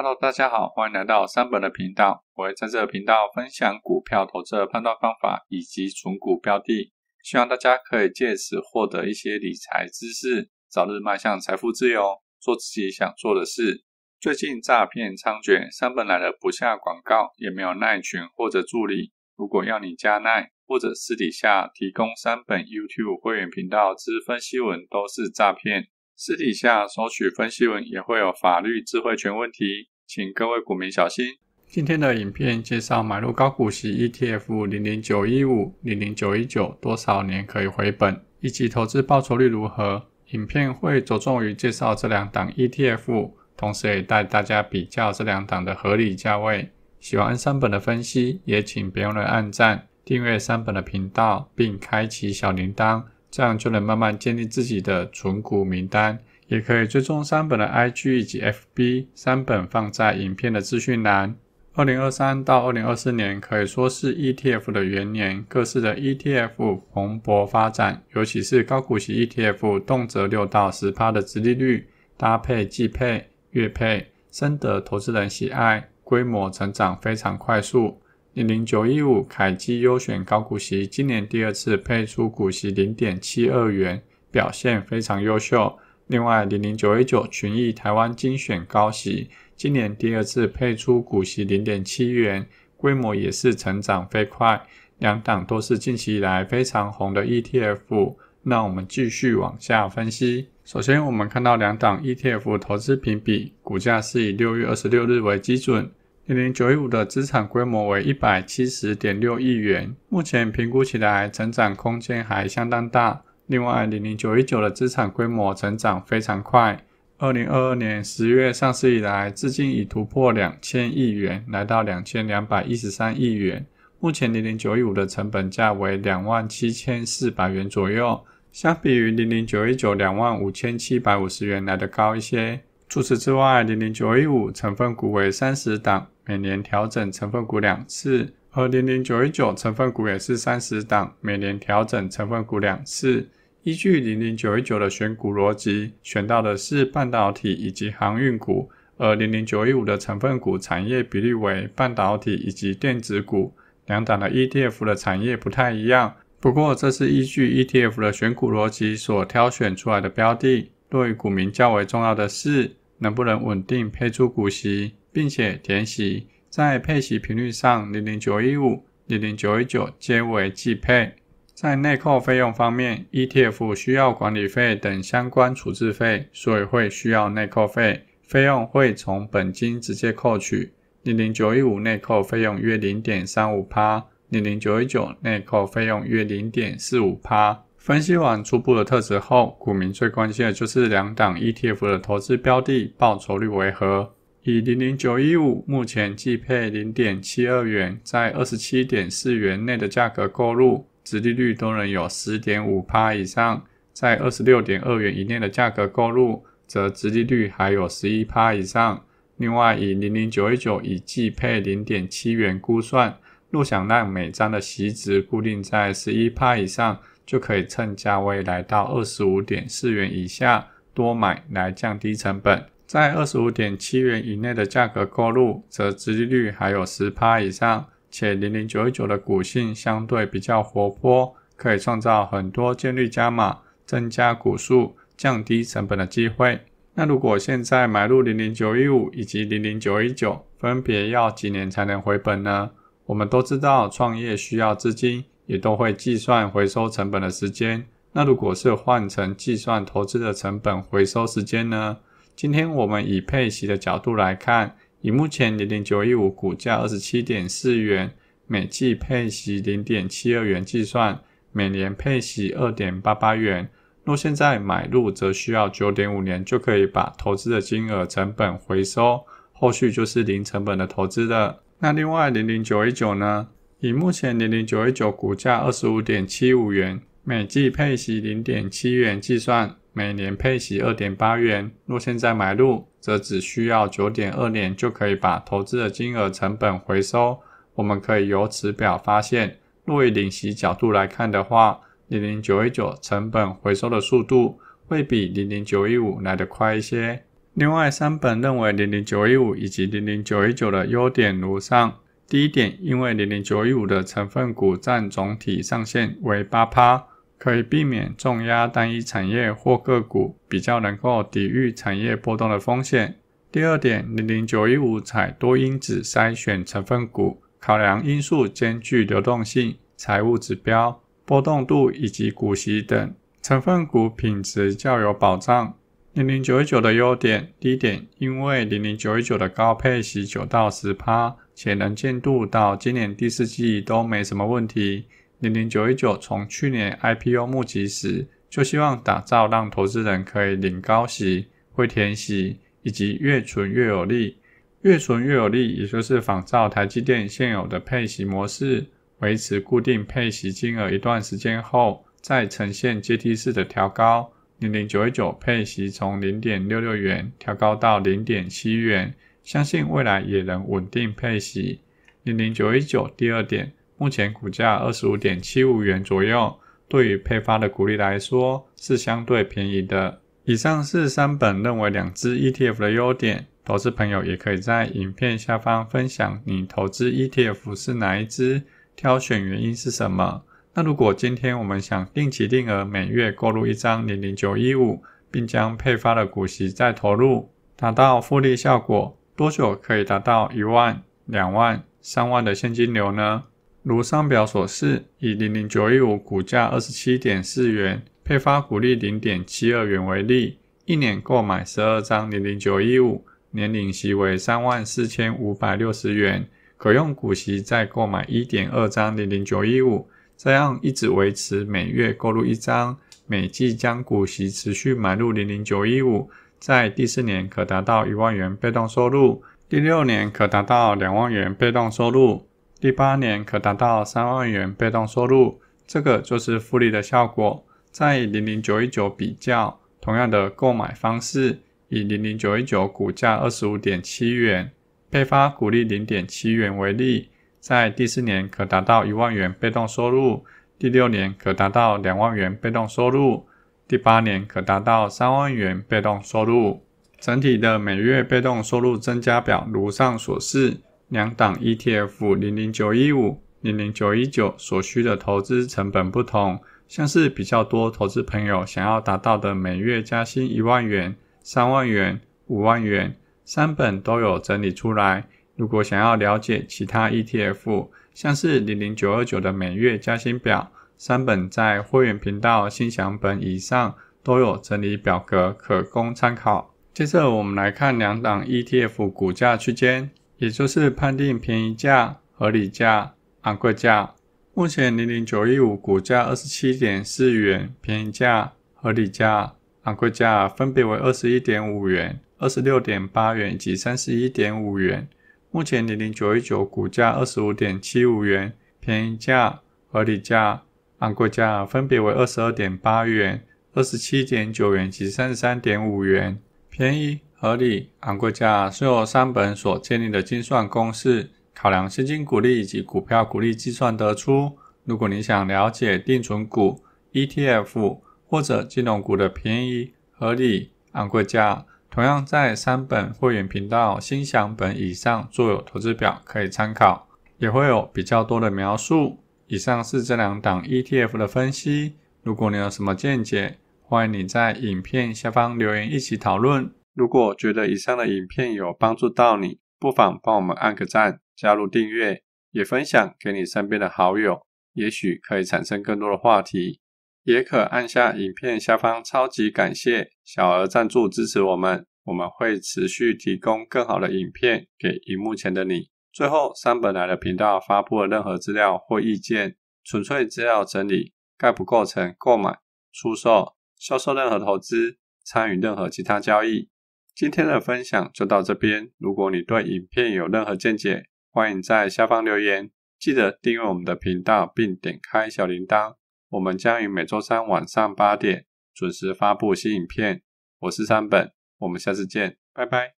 Hello，大家好，欢迎来到三本的频道。我会在这个频道分享股票投资的判断方法以及存股标的，希望大家可以借此获得一些理财知识，早日迈向财富自由，做自己想做的事。最近诈骗猖獗，三本来了不下广告，也没有耐群或者助理。如果要你加耐或者私底下提供三本 YouTube 会员频道之分析文，都是诈骗。私底下索取分析文也会有法律智慧权问题，请各位股民小心。今天的影片介绍买入高股息 ETF 零零九一五、零零九一九多少年可以回本，以及投资报酬率如何。影片会着重于介绍这两档 ETF，同时也带大家比较这两档的合理价位。喜欢三本的分析，也请别忘了按赞、订阅三本的频道，并开启小铃铛。这样就能慢慢建立自己的存股名单，也可以追踪三本的 IG 以及 FB。三本放在影片的资讯栏。二零二三到二零二四年可以说是 ETF 的元年，各式的 ETF 蓬勃发展，尤其是高股息 ETF，动辄六到十趴的殖利率，搭配季配、月配，深得投资人喜爱，规模成长非常快速。零零九一五凯基优选高股息今年第二次配出股息零点七二元，表现非常优秀。另外零零九一九群益台湾精选高息今年第二次配出股息零点七元，规模也是成长飞快。两档都是近期以来非常红的 ETF。那我们继续往下分析。首先我们看到两档 ETF 投资评比股价是以六月二十六日为基准。零零九一五的资产规模为一百七十点六亿元，目前评估起来成长空间还相当大。另外，零零九一九的资产规模成长非常快，二零二二年十月上市以来，至今已突破两千亿元，来到两千两百一十三亿元。目前零零九一五的成本价为两万七千四百元左右，相比于零零九一九两万五千七百五十元来的高一些。除此之外，零零九一五成分股为三十档，每年调整成分股两次；而零零九一九成分股也是三十档，每年调整成分股两次。依据零零九一九的选股逻辑，选到的是半导体以及航运股；而零零九一五的成分股产业比例为半导体以及电子股，两档的 ETF 的产业不太一样。不过，这是依据 ETF 的选股逻辑所挑选出来的标的。对于股民较为重要的是，能不能稳定配出股息，并且填息。在配息频率上，零零九一五、零零九一九皆为季配。在内扣费用方面，ETF 需要管理费等相关处置费，所以会需要内扣费，费用会从本金直接扣取。零零九一五内扣费用约零点三五帕，零零九一九内扣费用约零点四五帕。分析完初步的特质后，股民最关心的就是两档 ETF 的投资标的报酬率为何。以00915目前即配0.72元，在27.4元内的价格购入，殖利率都能有10.5%以上；在26.2元以内的价格购入，则殖利率还有11%以上。另外，以00919以即配0.7元估算，若想让每张的息值固定在11%以上，就可以趁价位来到二十五点四元以下多买来降低成本，在二十五点七元以内的价格购入，则殖利率还有十趴以上，且零零九一九的股性相对比较活泼，可以创造很多建率加码、增加股数、降低成本的机会。那如果现在买入零零九一五以及零零九一九，分别要几年才能回本呢？我们都知道创业需要资金。也都会计算回收成本的时间。那如果是换成计算投资的成本回收时间呢？今天我们以配息的角度来看，以目前零零九一五股价二十七点四元，每季配息零点七二元计算，每年配息二点八八元。若现在买入，则需要九点五年就可以把投资的金额成本回收，后续就是零成本的投资了。那另外零零九一九呢？以目前零零九一九股价二十五点七五元，每季配息零点七元计算，每年配息二点八元。若现在买入，则只需要九点二年就可以把投资的金额成本回收。我们可以由此表发现，若以领息角度来看的话，零零九一九成本回收的速度会比零零九一五来得快一些。另外，三本认为零零九一五以及零零九一九的优点如上。第一点，因为零零九一五的成分股占总体上限为八趴，可以避免重压单一产业或个股，比较能够抵御产业波动的风险。第二点，零零九一五采多因子筛选成分股，考量因素兼具流动性、财务指标、波动度以及股息等，成分股品质较有保障。零零九一九的优点，第一点，因为零零九一九的高配息九到十趴，且能见度到今年第四季都没什么问题。零零九一九从去年 IPO 募集时，就希望打造让投资人可以领高息、会填息，以及越存越有利。越存越有利，也就是仿照台积电现有的配息模式，维持固定配息金额一段时间后，再呈现阶梯式的调高。零零九一九配息从零点六六元调高到零点七元，相信未来也能稳定配息。零零九一九第二点，目前股价二十五点七五元左右，对于配发的股利来说是相对便宜的。以上是三本认为两只 ETF 的优点，投资朋友也可以在影片下方分享你投资 ETF 是哪一只，挑选原因是什么。那如果今天我们想定期定额每月购入一张零零九一五，并将配发的股息再投入，达到复利效果，多久可以达到一万、两万、三万的现金流呢？如上表所示，以零零九一五股价二十七点四元，配发股利零点七二元为例，一年购买十二张零零九一五，年领息为三万四千五百六十元，可用股息再购买一点二张零零九一五。这样一直维持每月购入一张，每季将股息持续买入零零九一五，在第四年可达到一万元被动收入，第六年可达到两万元被动收入，第八年可达到三万元被动收入。这个就是复利的效果。在零零九一九比较，同样的购买方式，以零零九一九股价二十五点七元，配发股利零点七元为例。在第四年可达到一万元被动收入，第六年可达到两万元被动收入，第八年可达到三万元被动收入。整体的每月被动收入增加表如上所示。两档 ETF 零零九一五、零零九一九所需的投资成本不同，像是比较多投资朋友想要达到的每月加薪一万元、三万元、五万元，三本都有整理出来。如果想要了解其他 ETF，像是零零九二九的每月加薪表，三本在会员频道、新享本以上都有整理表格可供参考。接着我们来看两档 ETF 股价区间，也就是判定便宜价、合理价、昂贵价。目前零零九一五股价二十七点四元，便宜价、合理价、昂贵价分别为二十一点五元、二十六点八元以及三十一点五元。目前，零零九一九股价二十五点七五元，便宜价、合理价、昂贵价分别为二十二点八元、二十七点九元及三十三点五元。便宜、合理、昂贵价是由三本所建立的精算公式，考量现金股利以及股票股利计算得出。如果你想了解定存股、ETF 或者金融股的便宜、合理、昂贵价，同样在三本会员频道新想本以上做有投资表可以参考，也会有比较多的描述。以上是这两档 ETF 的分析。如果你有什么见解，欢迎你在影片下方留言一起讨论。如果觉得以上的影片有帮助到你，不妨帮我们按个赞，加入订阅，也分享给你身边的好友，也许可以产生更多的话题。也可按下影片下方超级感谢小额赞助支持我们。我们会持续提供更好的影片给荧幕前的你。最后，三本来的频道发布的任何资料或意见，纯粹资料整理，概不构成购买、出售、销售任何投资、参与任何其他交易。今天的分享就到这边。如果你对影片有任何见解，欢迎在下方留言。记得订阅我们的频道，并点开小铃铛。我们将于每周三晚上八点准时发布新影片。我是三本。我们下次见，拜拜。